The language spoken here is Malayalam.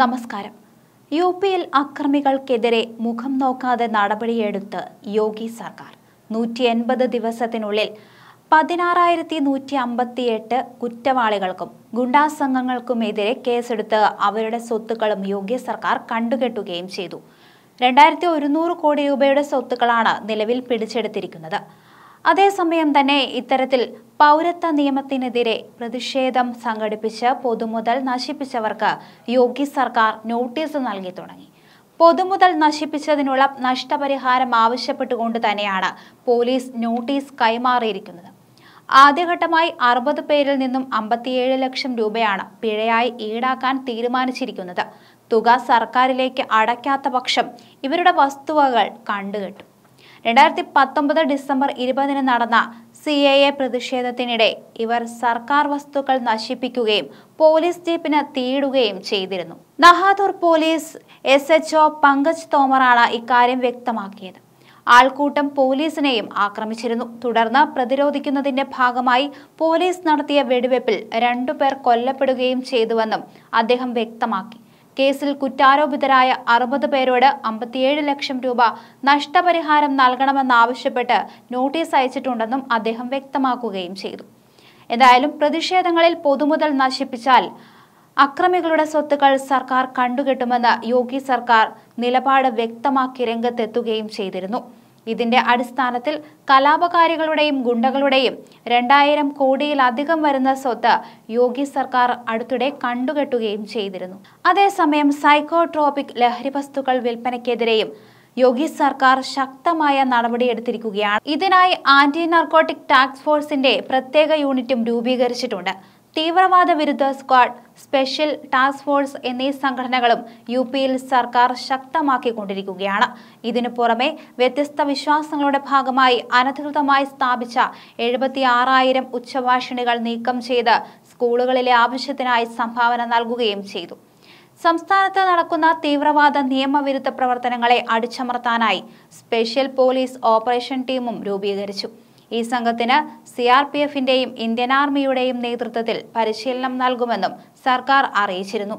നമസ്കാരം യു പിയിൽ അക്രമികൾക്കെതിരെ മുഖം നോക്കാതെ നടപടിയെടുത്ത് യോഗി സർക്കാർ നൂറ്റി എൺപത് ദിവസത്തിനുള്ളിൽ പതിനാറായിരത്തി നൂറ്റി അമ്പത്തിയെട്ട് കുറ്റവാളികൾക്കും ഗുണ്ടാസംഘങ്ങൾക്കുമെതിരെ കേസെടുത്ത് അവരുടെ സ്വത്തുക്കളും യോഗി സർക്കാർ കണ്ടുകെട്ടുകയും ചെയ്തു രണ്ടായിരത്തി ഒരുന്നൂറ് കോടി രൂപയുടെ സ്വത്തുക്കളാണ് നിലവിൽ പിടിച്ചെടുത്തിരിക്കുന്നത് അതേസമയം തന്നെ ഇത്തരത്തിൽ പൗരത്വ നിയമത്തിനെതിരെ പ്രതിഷേധം സംഘടിപ്പിച്ച് പൊതുമുതൽ നശിപ്പിച്ചവർക്ക് യോഗി സർക്കാർ നോട്ടീസ് നൽകി തുടങ്ങി പൊതുമുതൽ നശിപ്പിച്ചതിനുള്ള നഷ്ടപരിഹാരം ആവശ്യപ്പെട്ടുകൊണ്ട് തന്നെയാണ് പോലീസ് നോട്ടീസ് കൈമാറിയിരിക്കുന്നത് ആദ്യഘട്ടമായി അറുപത് പേരിൽ നിന്നും അമ്പത്തിയേഴ് ലക്ഷം രൂപയാണ് പിഴയായി ഈടാക്കാൻ തീരുമാനിച്ചിരിക്കുന്നത് തുക സർക്കാരിലേക്ക് അടയ്ക്കാത്ത പക്ഷം ഇവരുടെ വസ്തുവകൾ കണ്ടുകെട്ടും രണ്ടായിരത്തി പത്തൊമ്പത് ഡിസംബർ ഇരുപതിന് നടന്ന സി എ എ പ്രതിഷേധത്തിനിടെ ഇവർ സർക്കാർ വസ്തുക്കൾ നശിപ്പിക്കുകയും പോലീസ് ജീപ്പിന് തീയിടുകയും ചെയ്തിരുന്നു നഹാദൂർ police S H O Pankaj തോമറാണ് ഇക്കാര്യം വ്യക്തമാക്കിയത് ആൾക്കൂട്ടം പോലീസിനെയും ആക്രമിച്ചിരുന്നു തുടർന്ന് പ്രതിരോധിക്കുന്നതിന്റെ ഭാഗമായി പോലീസ് നടത്തിയ വെടിവെപ്പിൽ രണ്ടുപേർ കൊല്ലപ്പെടുകയും ചെയ്തുവെന്നും അദ്ദേഹം വ്യക്തമാക്കി കേസിൽ കുറ്റാരോപിതരായ അറുപത് പേരോട് അമ്പത്തിയേഴ് ലക്ഷം രൂപ നഷ്ടപരിഹാരം നൽകണമെന്നാവശ്യപ്പെട്ട് നോട്ടീസ് അയച്ചിട്ടുണ്ടെന്നും അദ്ദേഹം വ്യക്തമാക്കുകയും ചെയ്തു എന്തായാലും പ്രതിഷേധങ്ങളിൽ പൊതുമുതൽ നശിപ്പിച്ചാൽ അക്രമികളുടെ സ്വത്തുക്കൾ സർക്കാർ കണ്ടുകെട്ടുമെന്ന് യോഗി സർക്കാർ നിലപാട് വ്യക്തമാക്കി രംഗത്തെത്തുകയും ചെയ്തിരുന്നു ഇതിന്റെ അടിസ്ഥാനത്തിൽ കലാപകാരികളുടെയും ഗുണ്ടകളുടെയും രണ്ടായിരം കോടിയിലധികം വരുന്ന സ്വത്ത് യോഗി സർക്കാർ അടുത്തിടെ കണ്ടുകെട്ടുകയും ചെയ്തിരുന്നു അതേസമയം സൈക്കോട്രോപിക് ലഹരി വസ്തുക്കൾ വിൽപ്പനയ്ക്കെതിരെയും യോഗി സർക്കാർ ശക്തമായ നടപടിയെടുത്തിരിക്കുകയാണ് ഇതിനായി ആന്റി നർക്കോട്ടിക് ടാസ്ക് ഫോഴ്സിന്റെ പ്രത്യേക യൂണിറ്റും രൂപീകരിച്ചിട്ടുണ്ട് തീവ്രവാദ വിരുദ്ധ സ്ക്വാഡ് സ്പെഷ്യൽ ടാസ്ക് ഫോഴ്സ് എന്നീ സംഘടനകളും യു പിയിൽ സർക്കാർ ശക്തമാക്കിക്കൊണ്ടിരിക്കുകയാണ് ഇതിനു പുറമെ വ്യത്യസ്ത വിശ്വാസങ്ങളുടെ ഭാഗമായി അനധികൃതമായി സ്ഥാപിച്ച എഴുപത്തി ആറായിരം ഉച്ചഭാഷിണികൾ നീക്കം ചെയ്ത് സ്കൂളുകളിലെ ആവശ്യത്തിനായി സംഭാവന നൽകുകയും ചെയ്തു സംസ്ഥാനത്ത് നടക്കുന്ന തീവ്രവാദ നിയമവിരുദ്ധ പ്രവർത്തനങ്ങളെ അടിച്ചമർത്താനായി സ്പെഷ്യൽ പോലീസ് ഓപ്പറേഷൻ ടീമും രൂപീകരിച്ചു ഈ സംഘത്തിന് സി ആർ പി എഫിന്റെയും ഇന്ത്യൻ ആർമിയുടെയും നേതൃത്വത്തിൽ പരിശീലനം നൽകുമെന്നും സർക്കാർ അറിയിച്ചിരുന്നു